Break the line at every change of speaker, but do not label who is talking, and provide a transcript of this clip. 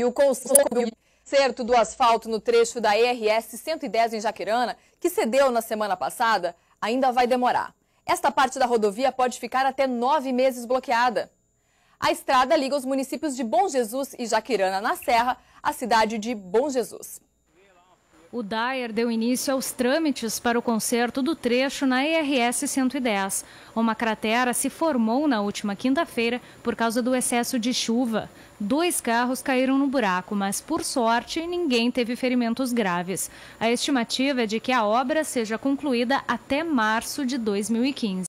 e o consórcio certo do asfalto no trecho da RS 110 em Jaquirana, que cedeu na semana passada, ainda vai demorar. Esta parte da rodovia pode ficar até nove meses bloqueada. A estrada liga os municípios de Bom Jesus e Jaquirana, na Serra, à cidade de Bom Jesus.
O Dyer deu início aos trâmites para o conserto do trecho na ERS 110. Uma cratera se formou na última quinta-feira por causa do excesso de chuva. Dois carros caíram no buraco, mas por sorte ninguém teve ferimentos graves. A estimativa é de que a obra seja concluída até março de 2015.